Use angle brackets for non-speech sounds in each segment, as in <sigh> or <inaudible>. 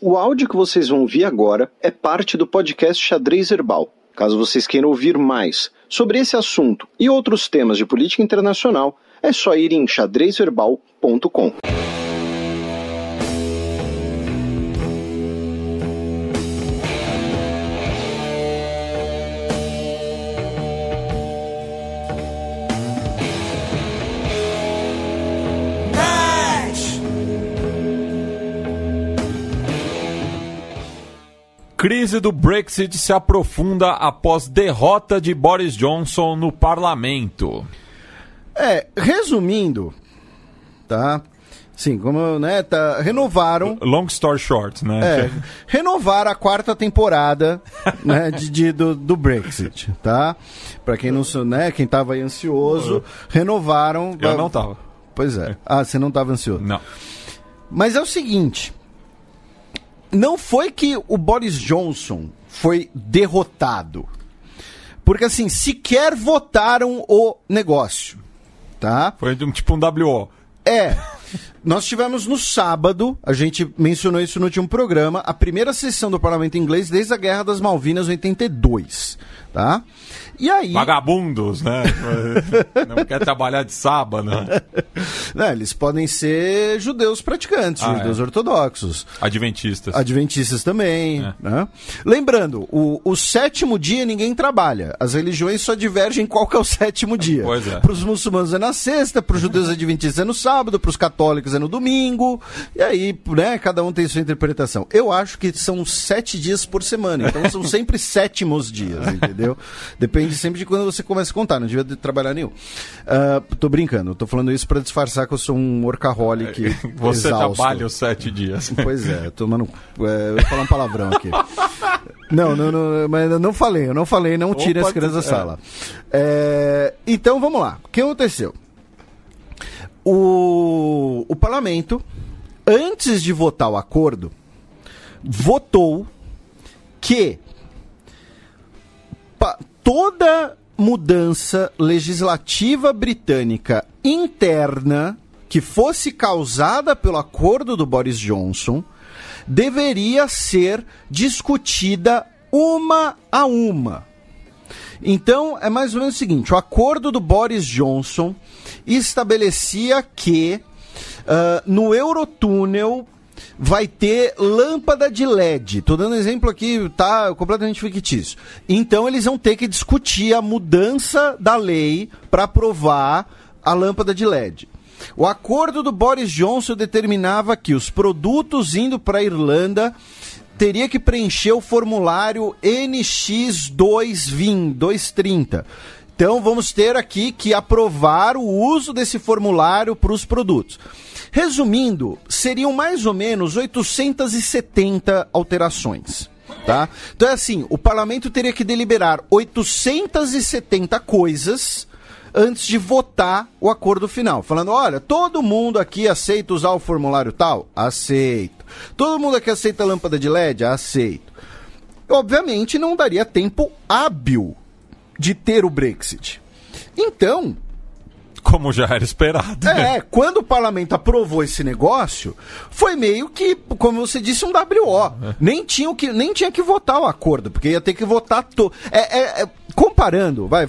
O áudio que vocês vão ouvir agora é parte do podcast Xadrez Herbal. Caso vocês queiram ouvir mais sobre esse assunto e outros temas de política internacional, é só ir em xadrezverbal.com. Crise do Brexit se aprofunda após derrota de Boris Johnson no parlamento. É, resumindo, tá? Sim, como, né, tá, renovaram... Long story short, né? É, <laughs> renovaram a quarta temporada <laughs> né, de, de, do, do Brexit, tá? Pra quem não sou, né, quem tava aí ansioso, renovaram... Eu não tava. Pois é. Ah, você não tava ansioso. Não. Mas é o seguinte, não foi que o Boris Johnson foi derrotado. Porque assim, sequer votaram o negócio. Tá? Foi tipo um WO. É. Nós tivemos no sábado, a gente mencionou isso no último programa, a primeira sessão do parlamento inglês desde a Guerra das Malvinas, 82. Tá? E aí... Vagabundos, né? <laughs> Não quer trabalhar de sábado. Né? Não, eles podem ser judeus praticantes, ah, é. judeus é. ortodoxos. Adventistas. Adventistas também. É. Né? Lembrando, o, o, sétimo dia ninguém trabalha. As religiões só divergem qual que é o sétimo dia. Para é. os muçulmanos é na sexta, para os judeus adventistas é no sábado, para os católicos católicos é no domingo, e aí, né, cada um tem sua interpretação. Eu acho que são sete dias por semana, então são <laughs> sempre sétimos dias, entendeu? Depende sempre de quando você começa a contar, não devia trabalhar nenhum. Uh, tô brincando, tô falando isso para disfarçar que eu sou um workaholic é, <laughs> Você exausto. trabalha os sete dias. Pois é, tomando, é, eu vou falar um palavrão aqui. Não, não, não, mas eu não falei, eu não falei, não tire Opa, as crianças da é. sala. É, então vamos lá. O que aconteceu? o, o parlamento, antes de votar o acordo, votou que toda mudança legislativa britânica interna que fosse causada pelo acordo do Boris Johnson deveria ser discutida uma a uma. Então, é mais ou menos o seguinte: o acordo do Boris Johnson estabelecia que uh, no Eurotúnel vai ter lâmpada de LED. Tô dando exemplo aqui, tá completamente fictício. Então eles vão ter que discutir a mudança da lei para aprovar a lâmpada de LED. O acordo do Boris Johnson determinava que os produtos indo para a Irlanda teria que preencher o formulário NX220, 230, então vamos ter aqui que aprovar o uso desse formulário para os produtos. Resumindo, seriam mais ou menos 870 alterações. Tá? Então é assim, o parlamento teria que deliberar 870 coisas antes de votar o acordo final, falando: olha, todo mundo aqui aceita usar o formulário tal? Aceito. Todo mundo aqui aceita lâmpada de LED? Aceito. Obviamente não daria tempo hábil de ter o Brexit. Então, como já era esperado. É, né? quando o parlamento aprovou esse negócio, foi meio que, como você disse, um WO. É. Nem, tinha que, nem tinha que votar o acordo, porque ia ter que votar. To... É, é, é comparando, vai,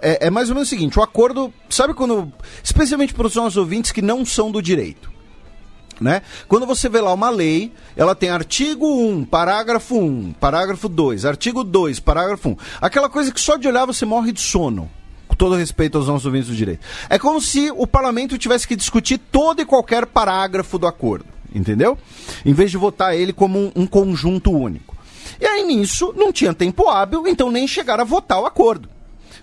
é, é, mais ou menos o seguinte: o acordo, sabe quando. Especialmente para os nossos ouvintes que não são do direito. Né? Quando você vê lá uma lei, ela tem artigo 1, parágrafo 1, parágrafo 2, artigo 2, parágrafo 1. Aquela coisa que só de olhar você morre de sono. Com todo respeito aos nossos ouvintes do direito. É como se o parlamento tivesse que discutir todo e qualquer parágrafo do acordo, entendeu? Em vez de votar ele como um, um conjunto único. E aí nisso não tinha tempo hábil, então nem chegaram a votar o acordo,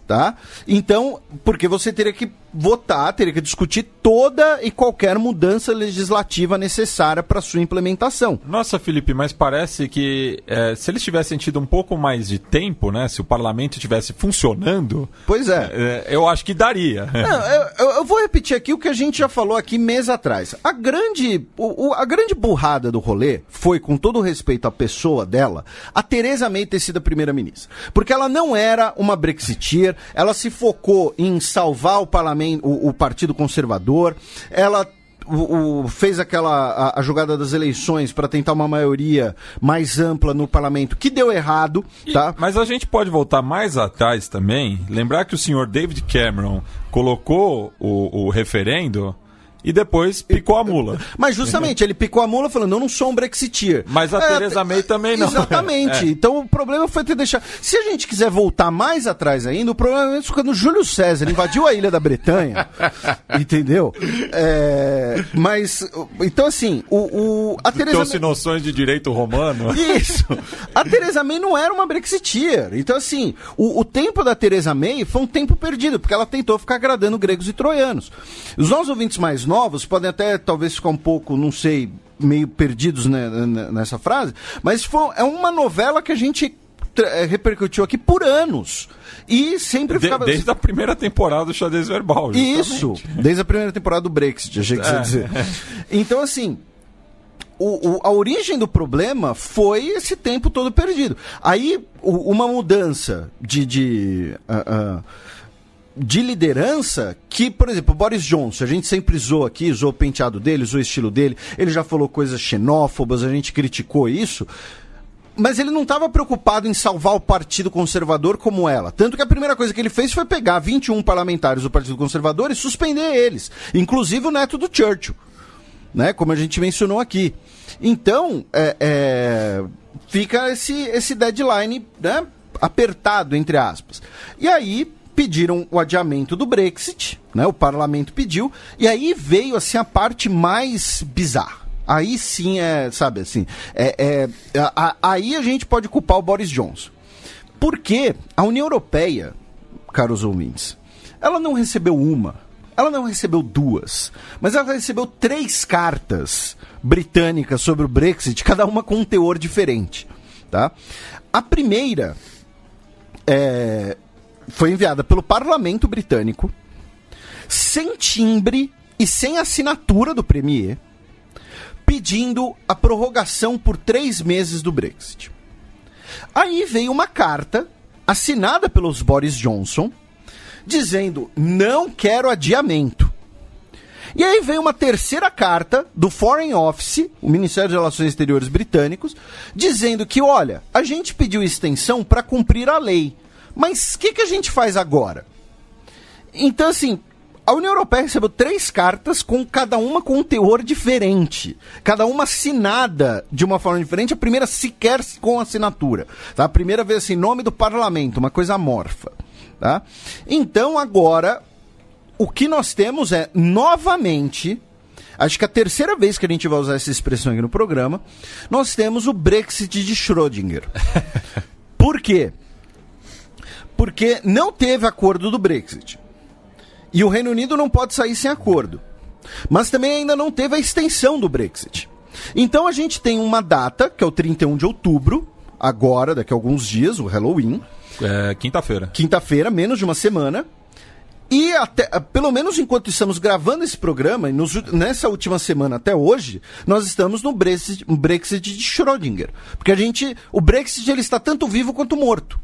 tá? Então, porque você teria que votar, teria que discutir toda e qualquer mudança legislativa necessária para sua implementação. Nossa, Felipe, mas parece que é, se eles tivessem tido um pouco mais de tempo, né, se o parlamento tivesse funcionando, pois é, é eu acho que daria. <laughs> Não, eu, eu, vou repetir aqui o que a gente já falou aqui meses atrás. A grande, o, o, a grande burrada do rolê foi, com todo respeito à pessoa dela, a Tereza May ter sido a primeira-ministra, porque ela não era uma Brexiteer, ela se focou em salvar o parlamento também o, o Partido Conservador. Ela o, o, fez aquela a, a, jogada das eleições para tentar uma maioria mais ampla no parlamento, que deu errado, e, tá? Mas a gente pode voltar mais atrás também, lembrar que o senhor David Cameron colocou o, o referendo e depois picou a mula. <laughs> Mas justamente, ele picou a mula falando, eu não sou um brexiteer Mas a é, May também não. Exatamente. <laughs> É. Então o problema foi ter deixado... Se a gente quiser voltar mais atrás ainda, o problema é quando Júlio César invadiu a ilha da Bretanha, <laughs> entendeu? É, mas, então assim, o, o a Theresa Trouxe May... noções de direito romano. Isso. A Tereza May não era uma brexiteer Então assim, o, o tempo da Tereza May foi um tempo perdido, porque ela tentou ficar agradando gregos e troianos. Os nossos ouvintes mais novos podem até talvez ficar um pouco, não sei, meio perdidos né, nessa frase, mas foi, é uma novela que a gente eh, repercutiu aqui por anos. E sempre ficava. De, desde a primeira temporada do xadrez verbal. Justamente. Isso! Desde a primeira temporada do Brexit, achei que você é. dizer. Então, assim. O, o, a origem do problema foi esse tempo todo perdido. Aí, o, uma mudança de. de uh, uh, de liderança que, por exemplo, Boris Johnson, a gente sempre zoou aqui, zoou o penteado dele, zoou o estilo dele, ele já falou coisas xenófobas, a gente criticou isso mas ele não estava preocupado em salvar o Partido Conservador como ela. Tanto que a primeira coisa que ele fez foi pegar 21 parlamentares do Partido Conservador e suspender eles, inclusive o neto do Churchill, né? como a gente mencionou aqui. Então, é, é, fica esse, esse deadline né? apertado, entre aspas. E aí, pediram o adiamento do Brexit, né? O parlamento pediu, e aí veio assim a parte mais bizarra. Aí sim é, sabe assim, é, é a, a, aí a gente pode culpar o Boris Johnson. Porque a União Europeia, caros ouvintes, ela não recebeu uma, ela não recebeu duas, mas ela recebeu três cartas britânicas sobre o Brexit, cada uma com um teor diferente, tá? A primeira é, foi enviada pelo parlamento britânico, sem timbre e sem assinatura do Premier, pedindo a prorrogação por três meses do Brexit. Aí veio uma carta assinada pelos Boris Johnson dizendo: não quero adiamento. E aí veio uma terceira carta do Foreign Office, o Ministério de Relações Exteriores britânicos, dizendo que, olha, a gente pediu extensão para cumprir a lei. Mas o que, que a gente faz agora? Então, assim, a União Europeia recebeu três cartas com cada uma com um teor diferente. Cada uma assinada de uma forma diferente, a primeira sequer com assinatura. Tá? A primeira vez assim, nome do parlamento, uma coisa amorfa. Tá? Então agora, o que nós temos é, novamente, acho que a terceira vez que a gente vai usar essa expressão aqui no programa, nós temos o Brexit de Schrödinger. <laughs> Por quê? porque não teve acordo do Brexit. E o Reino Unido não pode sair sem acordo. Mas também ainda não teve a extensão do Brexit. Então a gente tem uma data, que é o 31 de outubro, agora, daqui a alguns dias, o Halloween. É, quinta-feira. Quinta-feira, menos de uma semana. E até, ah, pelo menos enquanto estamos gravando esse programa, e nos, nessa última semana até hoje, nós estamos no Brexit, Brexit de Schrödinger. Porque a gente, o Brexit ele está tanto vivo quanto morto.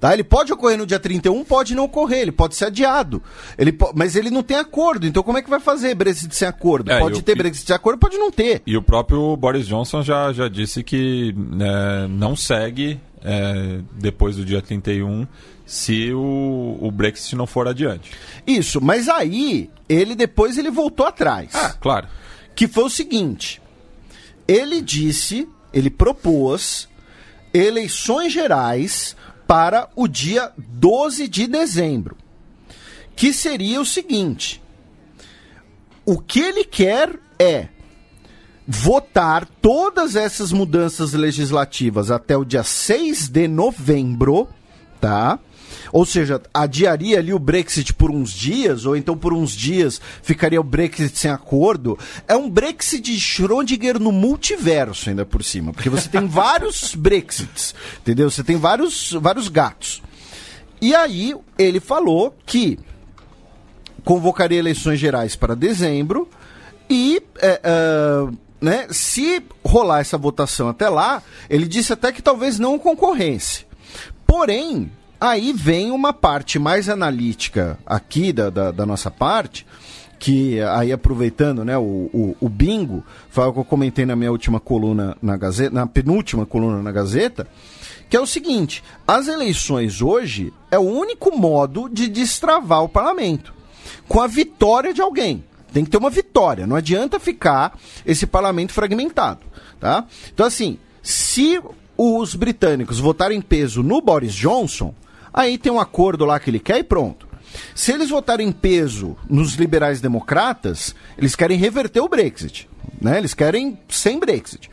Tá? Ele pode ocorrer no dia 31, pode não ocorrer, ele pode ser adiado. Ele po... Mas ele não tem acordo, então como é que vai fazer Brexit sem acordo? É, pode ter Brexit sem acordo, pode não ter. E o próprio Boris Johnson já, já disse que né, não segue é, depois do dia 31 se o, o Brexit não for adiante. Isso, mas aí ele depois ele voltou atrás. Ah, claro. Que foi o seguinte: ele disse, ele propôs eleições gerais para o dia 12 de dezembro, que seria o seguinte: o que ele quer é votar todas essas mudanças legislativas até o dia 6 de novembro, tá? Ou seja, adiaria ali o Brexit por uns dias, ou então por uns dias ficaria o Brexit sem acordo. É um Brexit de Schrödinger no multiverso, ainda por cima. Porque você tem <laughs> vários Brexits, entendeu? Você tem vários, vários gatos. E aí ele falou que convocaria eleições gerais para dezembro e. É, é né, se rolar essa votação até lá, ele disse até que talvez não concorresse. Porém, Aí vem uma parte mais analítica aqui da, da, da nossa parte, que aí aproveitando né, o, o, o, bingo, foi o que eu comentei na minha última coluna na Gazeta, na penúltima coluna na Gazeta, que é o seguinte: as eleições hoje é o único modo de destravar o parlamento com a vitória de alguém. Tem que ter uma vitória, não adianta ficar esse parlamento fragmentado. Tá? Então, assim, se os britânicos votarem peso no Boris Johnson, aí tem um acordo lá que ele quer e pronto. Se eles votarem peso nos liberais democratas, eles querem reverter o Brexit. Né? Eles querem sem Brexit.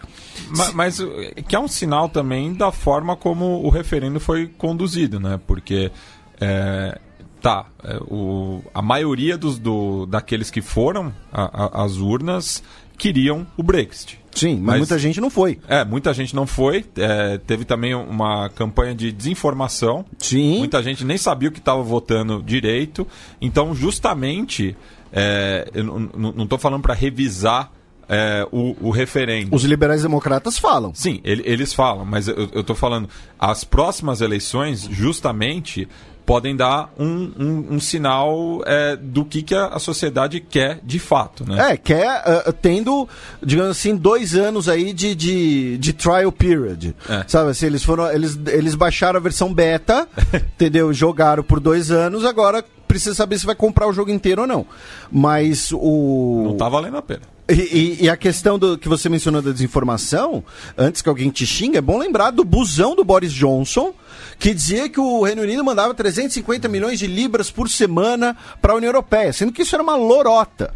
Mas, mas, que é um sinal também da forma como o referendo foi conduzido, né? Porque é, tá, é, o, a maioria dos, do, daqueles que foram às urnas queriam o Brexit. Sim, mas, mas, muita gente não foi. É, muita gente não foi. É, teve também uma campanha de desinformação. Sim. Muita gente nem sabia o que estava votando direito. Então, justamente, é, eu não estou falando para revisar é, o, o, referendo. Os liberais democratas falam. Sim, ele, eles falam, mas eu estou falando, as próximas eleições, justamente, podem dar um, um, um sinal é, do que, que a, sociedade quer de fato. Né? É, quer uh, tendo, digamos assim, dois anos aí de, de, de trial period. É. Sabe assim, eles foram. Eles, eles baixaram a versão beta, <laughs> entendeu? Jogaram por dois anos, agora precisa saber se vai comprar o jogo inteiro ou não. Mas o. Não tá valendo a pena. E, e, e, a questão do que você mencionou da desinformação, antes que alguém te xingue, é bom lembrar do busão do Boris Johnson que dizia que o Reino Unido mandava 350 milhões de libras por semana para a União Europeia, sendo que isso era uma lorota.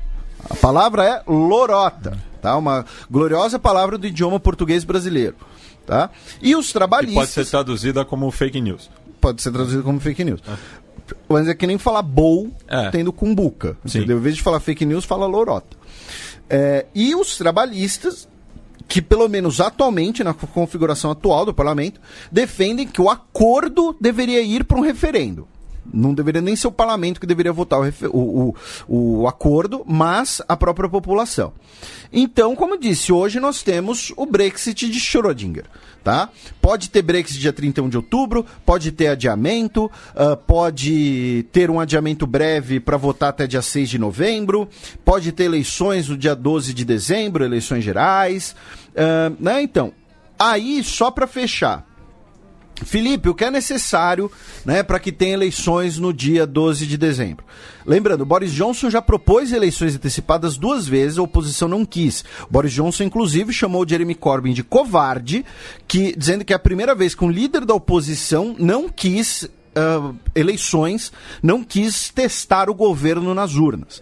A palavra é lorota, tá? Uma gloriosa palavra do idioma português brasileiro, tá? E os trabalhistas... E pode ser traduzida como fake news. Pode ser traduzida como fake news. Mas é que nem falar bol é. tendo cumbuca, entendeu? Em vez de falar fake news, fala lorota. É, e os trabalhistas que pelo menos atualmente, na configuração atual do parlamento, defendem que o acordo deveria ir para um referendo. Não deveria nem ser o parlamento que deveria votar o, o, o, o acordo, mas a própria população. Então, como disse, hoje nós temos o Brexit de Schrödinger. Tá? Pode ter Brexit dia 31 de outubro, pode ter adiamento, uh, pode ter um adiamento breve para votar até dia 6 de novembro, pode ter eleições no dia 12 de dezembro, eleições gerais. Uh, né, então, aí só para fechar. Felipe, o que é necessário né, para que tenha eleições no dia 12 de dezembro? Lembrando, Boris Johnson já propôs eleições antecipadas duas vezes, a oposição não quis. Boris Johnson, inclusive, chamou Jeremy Corbyn de covarde, que, dizendo que é a primeira vez que um líder da oposição não quis uh, eleições, não quis testar o governo nas urnas.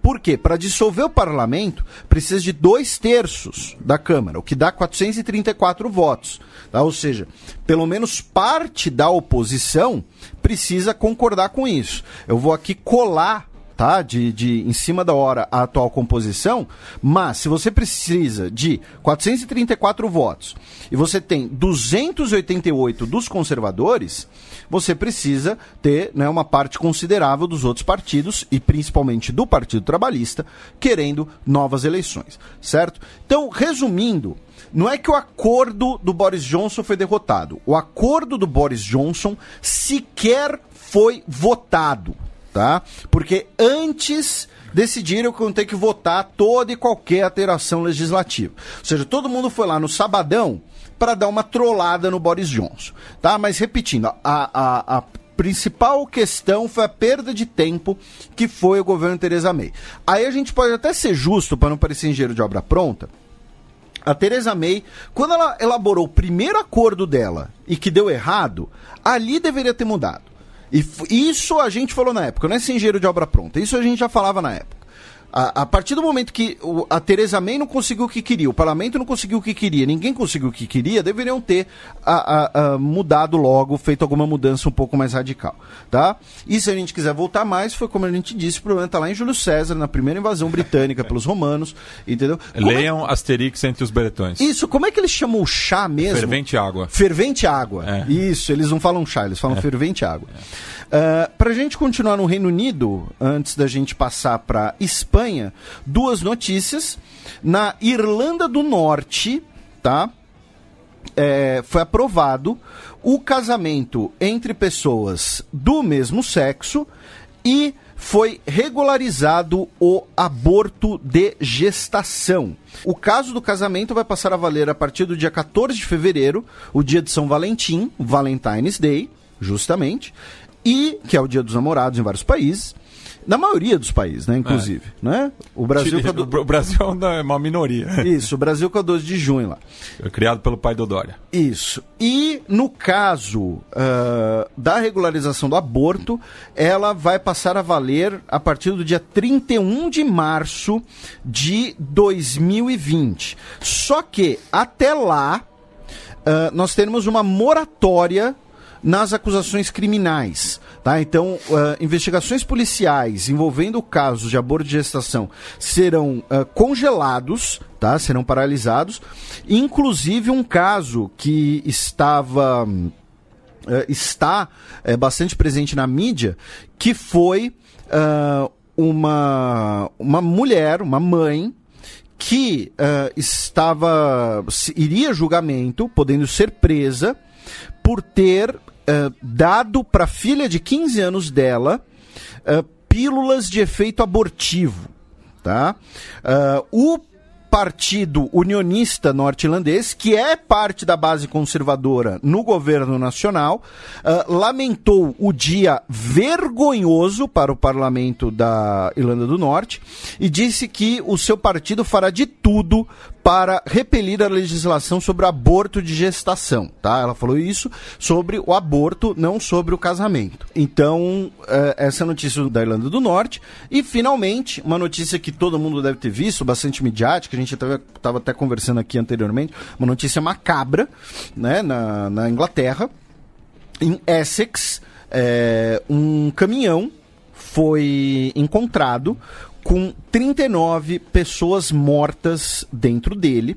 Por quê? Para dissolver o parlamento, precisa de dois terços da Câmara, o que dá 434 votos. Tá? Ou seja, pelo menos parte da oposição precisa concordar com isso. Eu vou aqui colar tá? De, de em cima da hora a atual composição, mas se você precisa de 434 votos e você tem 288 dos conservadores, você precisa ter né, uma parte considerável dos outros partidos e principalmente do Partido Trabalhista querendo novas eleições, certo? Então, resumindo, não é que o acordo do Boris Johnson foi derrotado. O acordo do Boris Johnson sequer foi votado tá? Porque antes decidiram que vão ter que votar toda e qualquer alteração legislativa. Ou seja, todo mundo foi lá no sabadão para dar uma trollada no Boris Johnson, tá? Mas repetindo, a, a, a principal questão foi a perda de tempo que foi o governo Tereza May. Aí a gente pode até ser justo, para não parecer engenheiro de obra pronta, a Tereza May, quando ela elaborou o primeiro acordo dela e que deu errado, ali deveria ter mudado. E isso a gente falou na época, não é engenheiro de obra pronta, isso a gente já falava na época. A, a, partir do momento que o, a Tereza May não conseguiu o que queria, o parlamento não conseguiu o que queria, ninguém conseguiu o que queria, deveriam ter a, a, mudado logo, feito alguma mudança um pouco mais radical. tá? E se a gente quiser voltar mais, foi como a gente disse, o problema está lá em Júlio César, na primeira invasão britânica pelos romanos, entendeu? Como é Leiam é... Asterix entre os Bretões. Isso, como é que eles chamam o chá mesmo? Fervente água. Fervente água. É. Isso, eles não falam chá, eles falam é. fervente água. Uh, é. ah, para a gente continuar no Reino Unido, antes da gente passar para Espanha, Espanha, duas notícias. Na Irlanda do Norte, tá? É, foi aprovado o casamento entre pessoas do mesmo sexo e foi regularizado o aborto de gestação. O caso do casamento vai passar a valer a partir do dia 14 de fevereiro, o dia de São Valentim, Valentine's Day, justamente, e que é o dia dos namorados em vários países. Na maioria dos países, né, inclusive. É. Né? O Brasil, Chile, é do... <laughs> o Brasil é, é uma minoria. Isso, o Brasil com a 12 de junho lá. É criado pelo pai do Dória. Isso. E no caso uh, da regularização do aborto, ela vai passar a valer a partir do dia 31 de março de 2020. Só que até lá. Uh, nós teremos uma moratória nas acusações criminais. Tá? Então, uh, investigações policiais envolvendo casos de aborto de gestação serão uh, congelados, tá? serão paralisados. Inclusive, um caso que estava. Uh, está eh, bastante presente na mídia, que foi uma, uma mulher, uma mãe, que uh, estava iria a julgamento, podendo ser presa por ter eh, dado para filha de 15 anos dela uh, pílulas de efeito abortivo. Tá? Eh, o Partido Unionista Norte-Irlandês, que é parte da base conservadora no governo nacional, uh, lamentou o dia vergonhoso para o parlamento da Irlanda do Norte e disse que o seu partido fará de tudo para repelir a legislação sobre aborto de gestação, tá? Ela falou isso sobre o aborto, não sobre o casamento. Então, eh, essa notícia da Irlanda do Norte. E, finalmente, uma notícia que todo mundo deve ter visto, bastante midiática, a gente estava até conversando aqui anteriormente, uma notícia macabra, né, na, na Inglaterra, em Essex, é, um caminhão foi encontrado com 39 pessoas mortas dentro dele.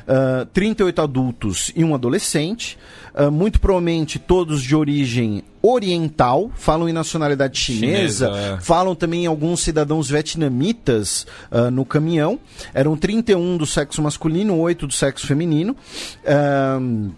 Uh, ah, 38 adultos e um adolescente, uh, muito provavelmente todos de origem oriental, falam em nacionalidade chinesa, chinesa é. falam também em alguns cidadãos vietnamitas uh, no caminhão. Eram 31 do sexo masculino, 8 do sexo feminino. Uh,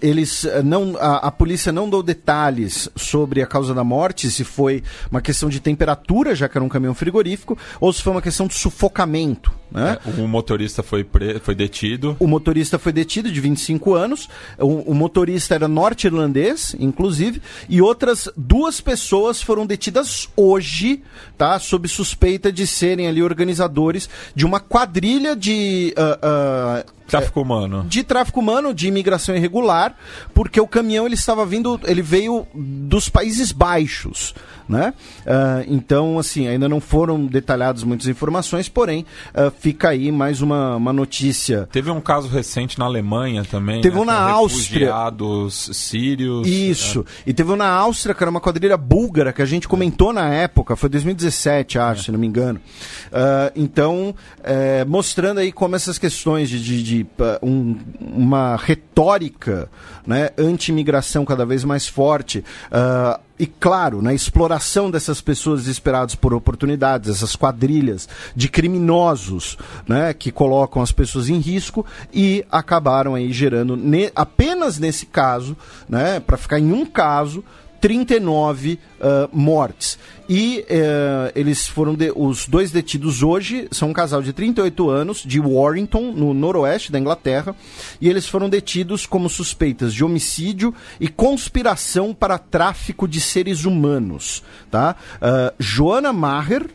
eles eh, não a, a, polícia não deu detalhes sobre a causa da morte, se foi uma questão de temperatura, já que era um caminhão frigorífico, ou se foi uma questão de sufocamento. Né? É, o motorista foi, pre... foi detido. O motorista foi detido, de 25 anos. O, o motorista era norte-irlandês, inclusive, e outras duas pessoas foram detidas hoje, tá? Sob suspeita de serem ali organizadores de uma quadrilha de uh, uh, Tráfico humano. De tráfico humano, de imigração irregular, porque o caminhão ele estava vindo, ele veio dos Países Baixos. Né? Uh, então, assim, ainda não foram detalhadas muitas informações, porém, uh, fica aí mais uma, uma notícia. Teve um caso recente na Alemanha também. Teve né? um na Com Áustria. Refugiados sírios. Isso. É. E teve um na Áustria, que era uma quadrilha búlgara, que a gente comentou é. na época, foi 2017, é. acho, é. se não me engano. Uh, então, eh, mostrando aí como essas questões de, de, de um, uma retórica né, anti-imigração cada vez mais forte. Uh, e claro, na exploração dessas pessoas desesperadas por oportunidades, essas quadrilhas de criminosos, né, que colocam as pessoas em risco e acabaram aí gerando ne apenas nesse caso, né, para ficar em um caso, 39 uh, ah, mortes. E eh, eles foram. De, os dois detidos hoje são um casal de 38 anos, de Warrington, no noroeste da Inglaterra. E eles foram detidos como suspeitas de homicídio e conspiração para tráfico de seres humanos. Tá? Uh, eh, Joana Maher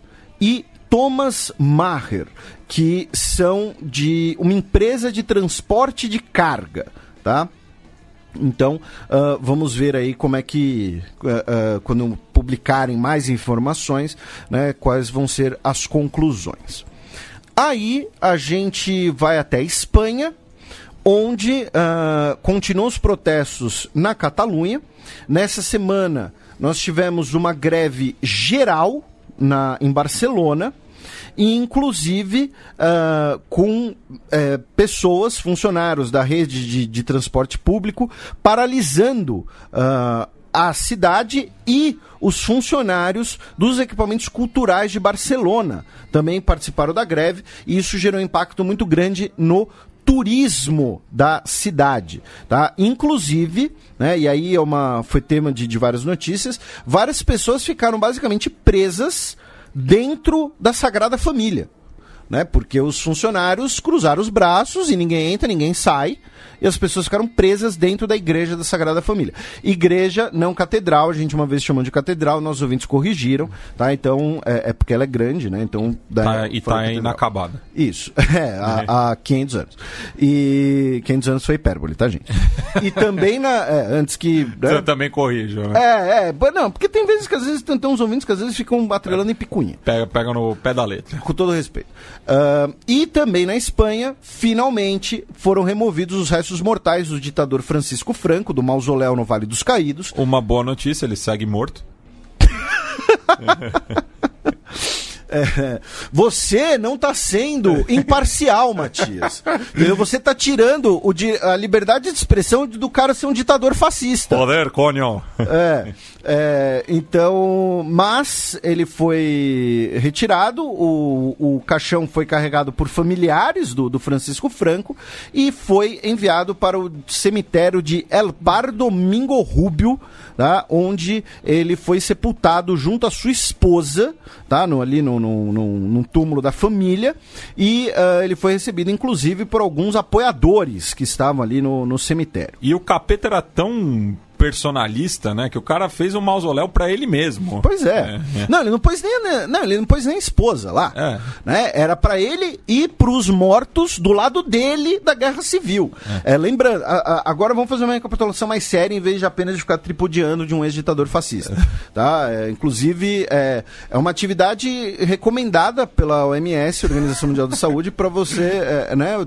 e Thomas Maher, que são de uma empresa de transporte de carga. Tá? Então, uh, vamos ver aí como é que. Uh, quando publicarem mais informações, né, quais vão ser as conclusões. Aí a gente vai até Espanha, onde uh, continuam os protestos na Catalunha. Nessa semana nós tivemos uma greve geral na, em Barcelona e inclusive uh, com uh, pessoas, funcionários da rede de, de transporte público, paralisando ah, a cidade e os funcionários dos equipamentos culturais de Barcelona também participaram da greve e isso gerou um impacto muito grande no turismo da cidade, tá? Inclusive, né, e aí é uma foi tema de, de várias notícias, várias pessoas ficaram basicamente presas dentro da Sagrada Família, né? Porque os funcionários cruzaram os braços e ninguém entra, ninguém sai, e as pessoas ficaram presas dentro da igreja da Sagrada Família. Igreja, não catedral, a gente uma vez chamando de catedral, nossos ouvintes corrigiram, tá? Então, é, é porque ela é grande, né? Então, tá, e tá inacabada. Isso, <laughs> é, há, é. há 500 anos. E 500 anos foi hipérbole, tá, gente? E também, na, é, antes que... Né? também corrijo. Né? É, é, não, porque tem vezes que às vezes tem, tem uns ouvintes que às vezes ficam atrelando em picunha. Pega, pega no pé da letra. Com todo respeito. Uh, e também na Espanha, finalmente, foram removidos os restos Restos Mortais do ditador Francisco Franco, do mausoléu no Vale dos Caídos. Uma boa notícia, ele segue morto. <laughs> É, você não está sendo imparcial, Matias. Você está tirando o, a liberdade de expressão do cara ser um ditador fascista. Poder, conho. É. É, então, mas ele foi retirado, o, o caixão foi carregado por familiares do, do Francisco Franco e foi enviado para o cemitério de El Bar Domingo Rubio, tá? onde ele foi sepultado junto à sua esposa, tá? no, ali no, no, no, no túmulo da família, e uh, ele foi recebido inclusive por alguns apoiadores que estavam ali no, no cemitério. E o capeta era tão personalista, né? Que o cara fez um mausoléu para ele mesmo. Pois é. é. é. Não, ele não pôs nem, não, ele não pôs nem esposa lá. É. Né? Era para ele e para os mortos do lado dele da Guerra Civil. É. é. lembra, a, a, agora vamos fazer uma recapitulação mais séria em vez de apenas ficar tripudiando de um ex-ditador fascista. É. Tá? inclusive, é, é uma atividade recomendada pela OMS, Organização Mundial da Saúde, para você, né?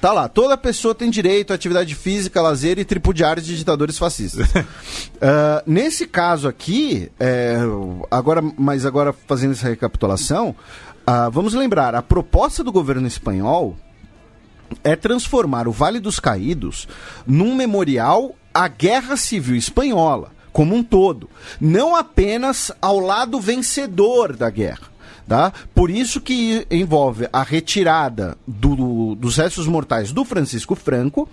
Tá lá, toda pessoa tem direito à atividade física, lazer e tripudiar de ditadores fascistas uh, <laughs> nesse caso aqui, é, agora, mas agora fazendo essa recapitulação, uh, vamos lembrar, a proposta do governo espanhol é transformar o Vale dos Caídos num memorial à Guerra Civil Espanhola como um todo, não apenas ao lado vencedor da guerra. Tá? Por isso que envolve a retirada do, dos restos mortais do Francisco Franco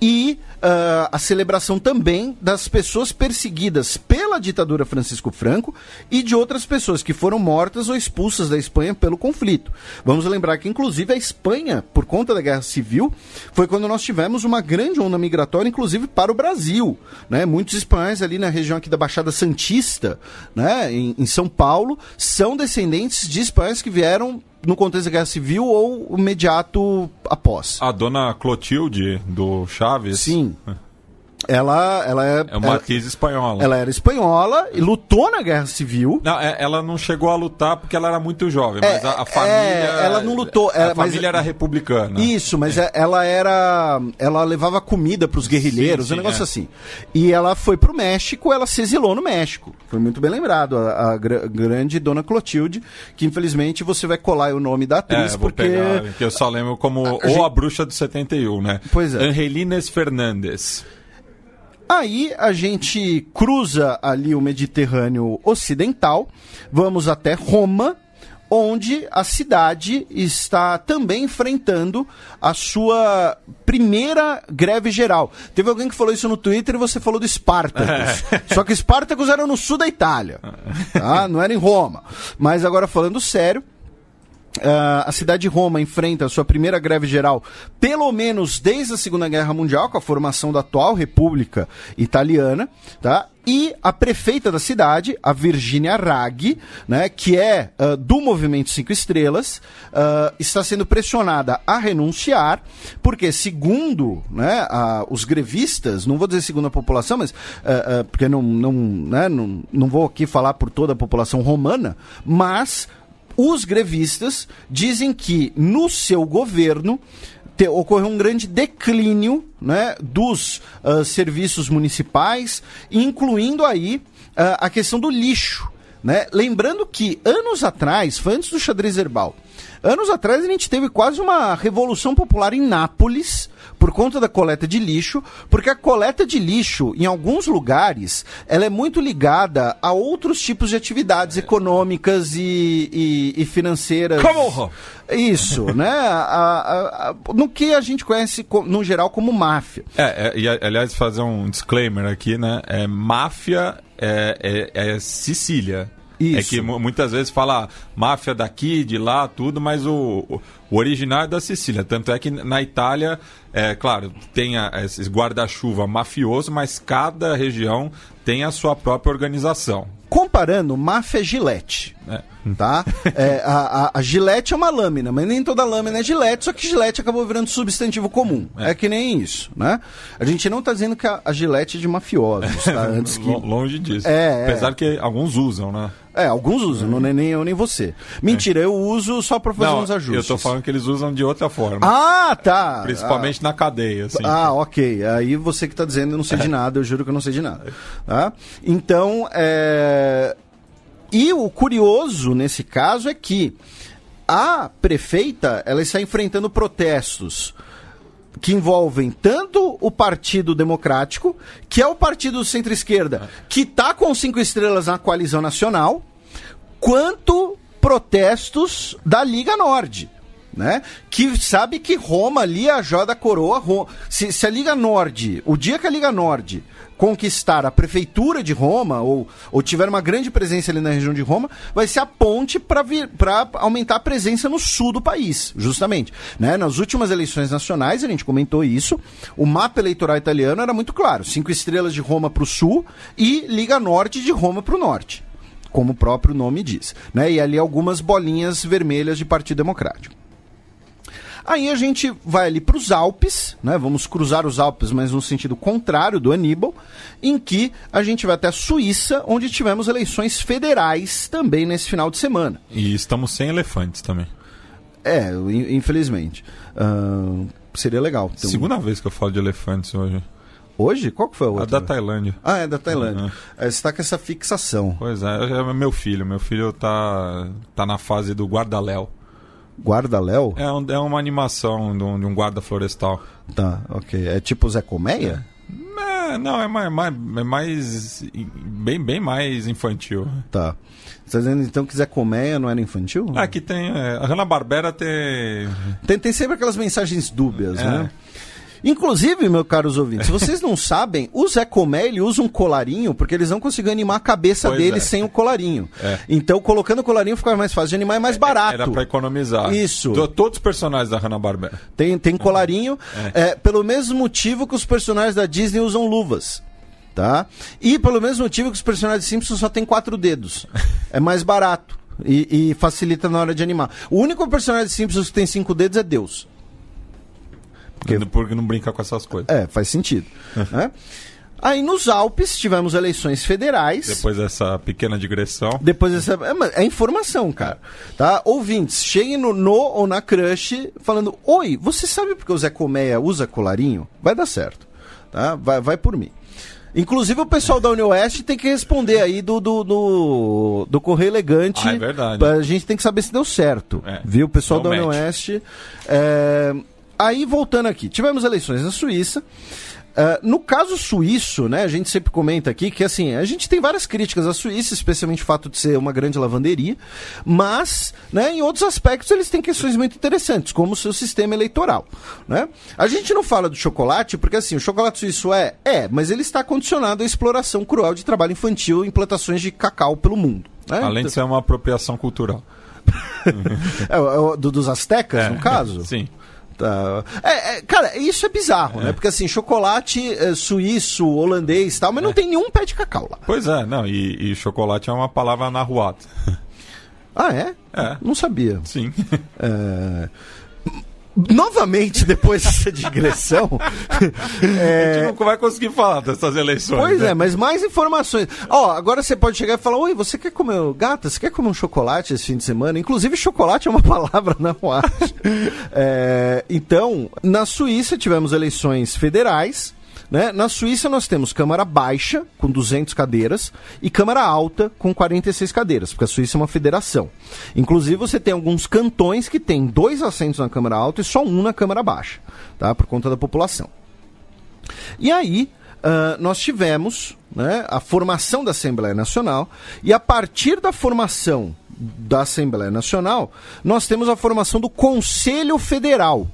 e uh, a celebração também das pessoas perseguidas pela ditadura Francisco Franco e de outras pessoas que foram mortas ou expulsas da Espanha pelo conflito. Vamos lembrar que, inclusive, a Espanha, por conta da Guerra Civil, foi quando nós tivemos uma grande onda migratória, inclusive para o Brasil. Né? Muitos espanhóis ali na região aqui da Baixada Santista, né? em, em São Paulo, são descendentes de espanhóis que vieram no contexto da Guerra Civil ou imediato após. A dona Clotilde do Chaves? Sim. É. Ela, ela é. É uma atriz espanhola. Ela era espanhola e lutou na guerra civil. Não, é, ela não chegou a lutar porque ela era muito jovem, é, mas é, a, a, é, família. É, ela não lutou. Ela, a família mas, era republicana. Isso, mas é. ela era. Ela levava comida para os guerrilheiros, sim, sim, um negócio assim. E ela foi para o México, ela se exilou no México. Foi muito bem lembrado. A, a gr grande dona Clotilde, que infelizmente você vai colar o nome da atriz, é, porque. Pegar, eu só lembro como. A, ou gente... a bruxa do 71, né? Pois é. Angelines Fernandes. Aí a gente cruza ali o Mediterrâneo Ocidental, vamos até Roma, onde a cidade está também enfrentando a sua primeira greve geral. Teve alguém que falou isso no Twitter e você falou do Espartacus. <laughs> Só que Espartacus era no sul da Itália, tá? não era em Roma. Mas agora falando sério, Uh, a cidade de Roma enfrenta sua primeira greve geral, pelo menos desde a Segunda Guerra Mundial, com a formação da atual República Italiana, tá? E a prefeita da cidade, a Virginia Raggi, né, que é uh, do Movimento Cinco Estrelas, uh, está sendo pressionada a renunciar, porque, segundo né, os grevistas, não vou dizer segundo a população, mas porque não, não, né, não, não vou aqui falar por toda a população romana, mas os grevistas dizem que no seu governo te, ocorreu um grande declínio né, dos uh, serviços municipais, incluindo aí uh, a questão do lixo. Né? Lembrando que anos atrás, foi antes do xadrez herbal, Anos atrás a gente teve quase uma revolução popular em Nápoles por conta da coleta de lixo, porque a coleta de lixo em alguns lugares ela é muito ligada a outros tipos de atividades econômicas e, e, e financeiras. Como? Isso, <laughs> né? A, a, a, no que a gente conhece no geral como máfia. É, é, e aliás fazer um disclaimer aqui, né? É, máfia é, é, é Sicília. Isso. É que muitas vezes fala máfia daqui, de lá, tudo, mas o, o original é da Sicília. Tanto é que na Itália, é claro, tem a, esse guarda-chuva mafioso, mas cada região tem a sua própria organização. Comparando, máfia é gilete. É. Tá? <laughs> É, a, a, a, gilete é uma lâmina, mas nem toda lâmina é gilete, só que gilete acabou virando substantivo comum. É, é que nem isso, né? A gente não está dizendo que a, a, gilete é de mafiosos, tá? <laughs> Antes que... Longe disso. É, é. Apesar que alguns usam, né? É, alguns usam, não, nem eu nem você. Mentira, eu uso só para fazer não, uns ajustes. Eu tô falando que eles usam de outra forma. Ah, tá. Principalmente ah, na cadeia, assim. Ah, ok. Aí você que tá dizendo, eu não sei de nada, eu juro que eu não sei de nada. Tá? Então, é... E o curioso nesse caso é que a prefeita ela está enfrentando protestos que envolvem tanto o Partido Democrático, que é o partido centro-esquerda, que está com cinco estrelas na coalizão nacional, quanto protestos da Liga Norte né? Que sabe que Roma ali a joia da coroa. Roma. Se, se a Liga Norte, o dia que a Liga Norte conquistar a prefeitura de Roma ou, ou tiver uma grande presença ali na região de Roma, vai ser a ponte para aumentar a presença no sul do país, justamente. Né? Nas últimas eleições nacionais, a gente comentou isso, o mapa eleitoral italiano era muito claro: cinco estrelas de Roma para o sul e Liga Norte de Roma para o norte, como o próprio nome diz. Né? E ali algumas bolinhas vermelhas de Partido Democrático. Aí a gente vai ali para os Alpes, né? Vamos cruzar os Alpes, mas no sentido contrário do Aníbal, em que a gente vai até a Suíça, onde tivemos eleições federais também nesse final de semana. E estamos sem elefantes também. É, infelizmente. Uh, seria legal. Segunda vez que eu falo de elefantes hoje. Hoje? Qual que foi a outra? A da Tailândia. Ah, é da Tailândia. Uhum. É, você está com essa fixação. Pois é, é meu filho. Meu filho tá, tá na fase do guarda-léu. Guarda Léo? É, um, é uma animação de um, de um, guarda florestal. Tá, ok. É tipo Zé Colmeia? É, é não, é mais, mais, é mais, bem, bem mais infantil. Tá. Você tá dizendo então que Zé Colmeia não era infantil? Ah, que tem. É, a Rana Barbera tem. tem. Tem sempre aquelas mensagens dúbias, é. né? Inclusive, meus caros ouvintes, <laughs> vocês não sabem, o Zé Comé ele usa um colarinho porque eles não conseguiam animar a cabeça pois dele é. sem o colarinho. É. Então, colocando o colarinho ficava mais fácil de animar e mais é, é, barato. Era para economizar. Isso. Do, todos os personagens da Hanna-Barbera. Tem, tem é. colarinho, pelo mesmo motivo que os personagens da Disney usam luvas tá? E pelo mesmo motivo que os personagens Simpsons só tem quatro dedos. É mais barato e, e, facilita na hora de animar. O único personagem Simpsons que tem cinco dedos é Deus. Porque, porque não brinca com essas coisas. É, faz sentido. <laughs> né? Aí nos Alpes tivemos eleições federais. Depois dessa pequena digressão. Depois dessa. É, é informação, cara. Tá? Ouvintes, cheguem no No ou na Crush falando: Oi, você sabe porque o Zé Colmeia usa colarinho? Vai dar certo. Tá? Vai, vai por mim. Inclusive o pessoal da União Oeste tem que responder aí do, do, do, do Correio Elegante. Ah, é verdade. A gente tem que saber se deu certo. É, viu? O pessoal da União Oeste. É aí voltando aqui, tivemos eleições na Suíça. Uh, no caso suíço, né, a gente sempre comenta aqui que assim, a gente tem várias críticas à Suíça, especialmente o fato de ser uma grande lavanderia, mas né, em outros aspectos eles têm questões muito interessantes, como o seu sistema eleitoral. Né? A gente não fala do chocolate, porque assim, o chocolate suíço é, é, mas ele está condicionado à exploração cruel de trabalho infantil em plantações de cacau pelo mundo. Né? Além então... de ser uma apropriação cultural. <laughs> é, é, do, dos astecas, é, no caso? Sim. Tá. É, é, cara, isso é bizarro, né? é. né? Porque assim, chocolate eh, suíço, holandês e tal, mas não é. tem nenhum pé de cacau lá. Pois é, não, e, e chocolate é uma palavra rua. Ah, é? É. Não sabia. Sim. <laughs> É novamente, depois dessa digressão. é... <laughs> A gente é, nunca vai conseguir falar dessas eleições. Pois né? é, mas mais informações. Ó, agora você pode chegar e falar: Oi, você quer comer. Gata, você quer comer um chocolate esse fim de semana? Inclusive, chocolate é uma <laughs> palavra na UAS. é... Então, na Suíça tivemos eleições federais né? Na Suíça nós temos Câmara Baixa, com 200 cadeiras, e Câmara Alta, com 46 cadeiras, porque a Suíça é uma federação. Inclusive você tem alguns cantões que têm dois assentos na Câmara Alta e só um na Câmara Baixa, tá? por conta da população. E aí, Uh, nós tivemos né, a formação da Assembleia Nacional e a partir da formação da Assembleia Nacional nós temos a formação do Conselho Federal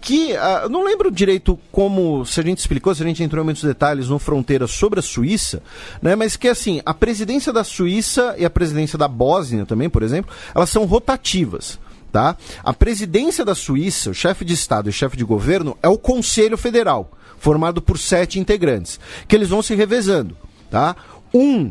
que uh, não lembro direito como se a gente explicou, se a gente entrou em muitos detalhes no fronteira sobre a Suíça, né? Mas que assim a presidência da Suíça e a presidência da Bósnia também, por exemplo, elas são rotativas. Tá? A presidência da Suíça, o chefe de Estado e chefe de governo, é o Conselho Federal, formado por sete integrantes, que eles vão se revezando. Tá? Um.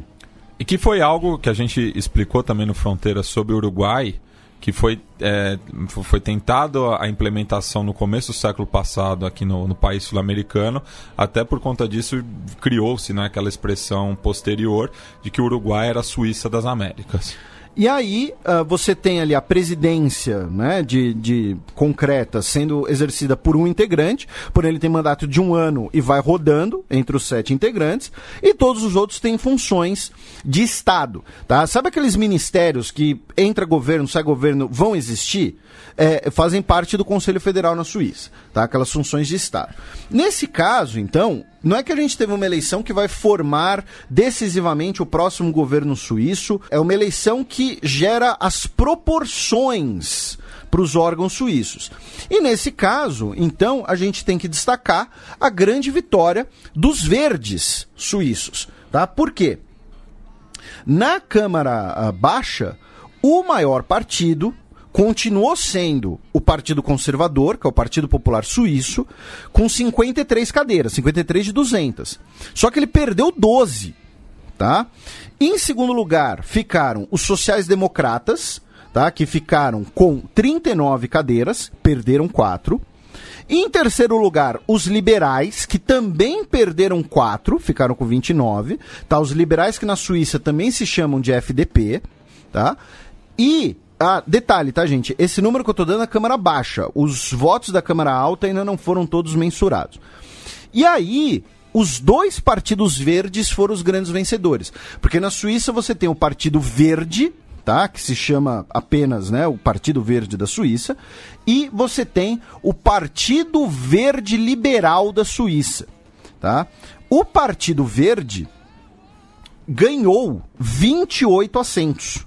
E que foi algo que a gente explicou também no Fronteira sobre o Uruguai, que foi, é, foi tentado a implementação no começo do século passado aqui no, no país sul-americano, até por conta disso criou-se né, aquela expressão posterior de que o Uruguai era a Suíça das Américas. E aí uh, você tem ali a presidência né, de, de concreta sendo exercida por um integrante, por ele tem mandato de um ano e vai rodando entre os sete integrantes, e todos os outros têm funções de Estado. Tá? Sabe aqueles ministérios que entra governo, sai governo, vão existir? É, fazem parte do Conselho Federal na Suíça, tá? aquelas funções de Estado. Nesse caso, então, não é que a gente teve uma eleição que vai formar decisivamente o próximo governo suíço, é uma eleição que gera as proporções para os órgãos suíços. E nesse caso, então, a gente tem que destacar a grande vitória dos verdes suíços. Tá? Por quê? Na Câmara ah, Baixa, o maior partido, continuou sendo o Partido Conservador, que é o Partido Popular Suíço, com 53 cadeiras, 53 de 200. Só que ele perdeu 12, tá? Em segundo lugar, ficaram os sociais-democratas, tá? Que ficaram com 39 cadeiras, perderam 4. Em terceiro lugar, os liberais, que também perderam 4, ficaram com 29. Tá? Os liberais que na Suíça também se chamam de FDP. Tá? E ah, detalhe, tá, gente? Esse número que eu tô dando é a Câmara Baixa. Os votos da Câmara Alta ainda não foram todos mensurados. E aí, os dois partidos verdes foram os grandes vencedores. Porque na Suíça você tem o Partido Verde, tá? Que se chama apenas, né, o Partido Verde da Suíça, e você tem o Partido Verde Liberal da Suíça, tá? O Partido Verde ganhou 28 assentos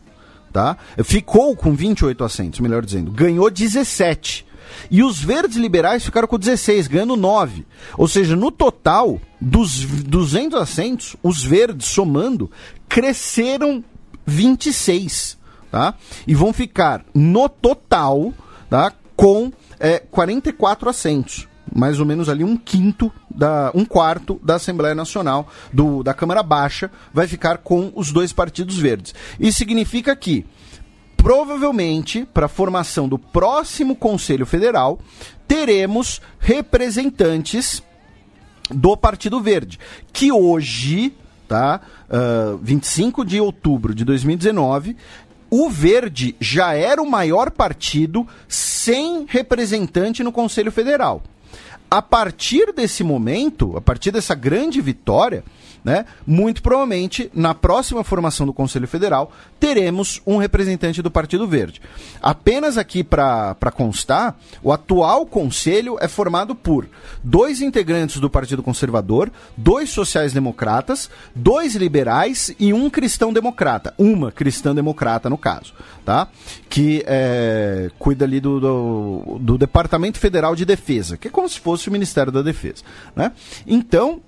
tá? Ficou com 28 assentos, melhor dizendo, ganhou 17. E os verdes liberais ficaram com 16, ganhando 9. Ou seja, no total dos 200 assentos, os verdes somando cresceram 26, tá? E vão ficar no total, tá, com é, 44 assentos mais ou menos ali um quinto, da, um quarto da Assembleia Nacional, do, da Câmara Baixa, vai ficar com os dois partidos verdes. Isso significa que, provavelmente, para a formação do próximo Conselho Federal, teremos representantes do Partido Verde, que hoje, tá, uh, ah, 25 de outubro de 2019, o Verde já era o maior partido sem representante no Conselho Federal. A partir desse momento, a partir dessa grande vitória, né? Muito provavelmente, na próxima formação do Conselho Federal, teremos um representante do Partido Verde. Apenas aqui para constar, o atual Conselho é formado por dois integrantes do Partido Conservador, dois sociais-democratas, dois liberais e um cristão-democrata. Uma cristã-democrata, no caso, tá? que é, cuida ali do, do, do Departamento Federal de Defesa, que é como se fosse o Ministério da Defesa. Né? Então,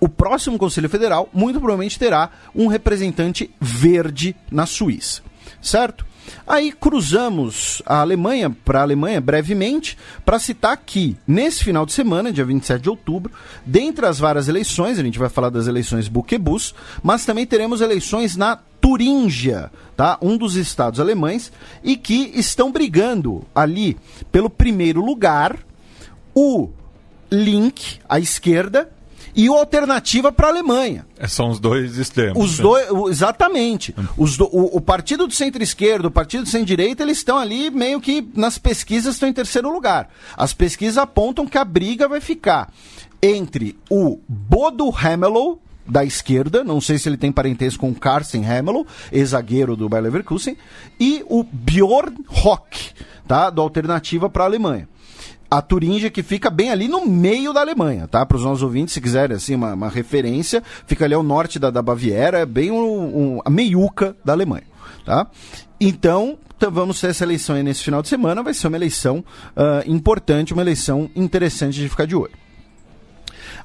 o próximo Conselho Federal muito provavelmente terá um representante verde na Suíça, certo? Aí cruzamos a Alemanha para a Alemanha brevemente para citar que nesse final de semana, dia 27 de outubro, dentre as várias eleições, a gente vai falar das eleições Buquebus, mas também teremos eleições na Turíngia, tá? Um dos estados alemães e que estão brigando ali pelo primeiro lugar o Link à esquerda e o Alternativa para a Alemanha. É, são os dois extremos. Os né? dois, exatamente. Os do, o, o, partido do centro esquerdo o partido do centro-direita, eles estão ali meio que nas pesquisas estão em terceiro lugar. As pesquisas apontam que a briga vai ficar entre o Bodo Hamelow, da esquerda, não sei se ele tem parentesco com Carsten Hamelow, ex-zagueiro do Bayer Leverkusen, e o Bjorn Rock, tá, do Alternativa para a Alemanha a Turíngia, que fica bem ali no meio da Alemanha, tá? Para os nossos ouvintes, se quiserem assim, uma, uma, referência, fica ali ao norte da, da Baviera, é bem um, um, a meiuca da Alemanha, tá? Então, então vamos ter essa eleição aí nesse final de semana, vai ser uma eleição uh, importante, uma eleição interessante de ficar de olho.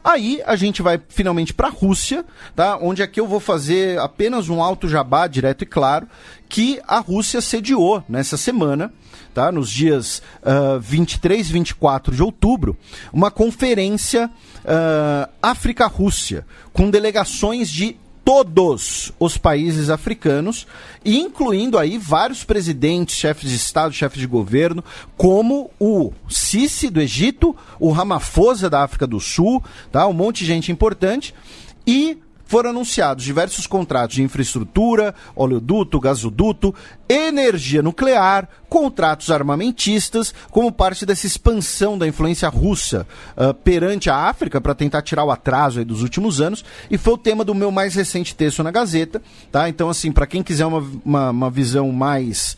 Aí a gente vai finalmente para a Rússia, tá? onde aqui é eu vou fazer apenas um alto jabá direto e claro, que a Rússia sediou nessa semana tá? nos dias uh, ah, 23 e 24 de outubro, uma conferência uh, África-Rússia, com delegações de todos os países africanos, incluindo aí vários presidentes, chefes de Estado, chefes de governo, como o Sisi do Egito, o Ramaphosa da África do Sul, tá? um monte de gente importante, e foram anunciados diversos contratos de infraestrutura, oleoduto, gasoduto, energia nuclear, contratos armamentistas, como parte dessa expansão da influência russa uh, perante a África para tentar tirar o atraso dos últimos anos. E foi o tema do meu mais recente texto na Gazeta, tá? Então, assim, para quem quiser uma, uma, uma visão mais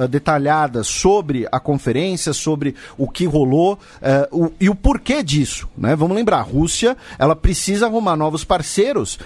uh, uh, detalhada sobre a conferência, sobre o que rolou eh, o, e o porquê disso, né? Vamos lembrar, a Rússia ela precisa arrumar novos parceiros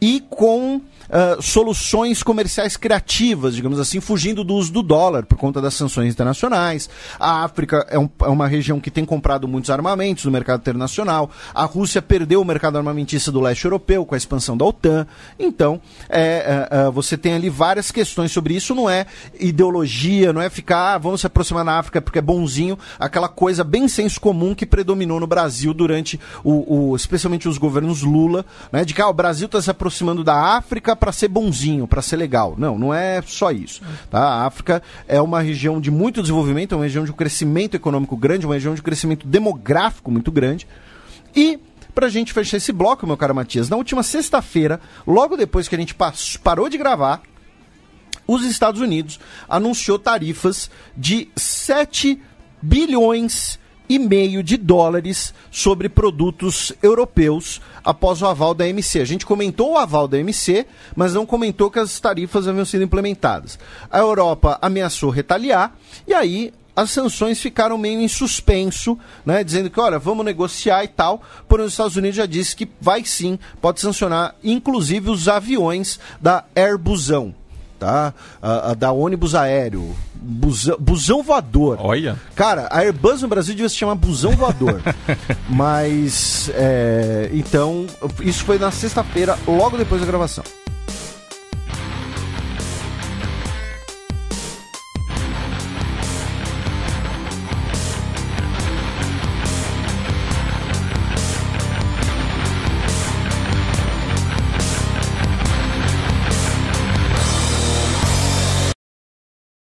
e com uh, soluções comerciais criativas, digamos assim, fugindo do uso do dólar por conta das sanções internacionais. A África é, um, é, uma região que tem comprado muitos armamentos no mercado internacional. A Rússia perdeu o mercado armamentista do leste europeu com a expansão da OTAN. Então, é, é, é você tem ali várias questões sobre isso. Não é ideologia, não é ficar, ah, vamos se aproximar da África porque é bonzinho, aquela coisa bem senso comum que predominou no Brasil durante o, o especialmente os governos Lula, né, de que ah, o Brasil está se aproximando aproximando da África para ser bonzinho, para ser legal. Não, não é só isso. Tá? A África é uma região de muito desenvolvimento, é uma região de um crescimento econômico grande, uma região de um crescimento demográfico muito grande. E para a gente fechar esse bloco, meu caro Matias, na última sexta-feira, logo depois que a gente parou de gravar, os Estados Unidos anunciou tarifas de 7 bilhões de e meio de dólares sobre produtos europeus após o aval da MC. A gente comentou o aval da MC, mas não comentou que as tarifas haviam sido implementadas. A Europa ameaçou retaliar e aí as sanções ficaram meio em suspenso, né, dizendo que, olha, vamos negociar e tal, porém os Estados Unidos já disse que vai sim, pode sancionar inclusive os aviões da Airbusão tá? A, a da ônibus aéreo, busão, busão voador. Olha. Cara, a Airbus no Brasil devia se chamar busão voador. <laughs> Mas, é, então, isso foi na sexta-feira, logo depois da gravação.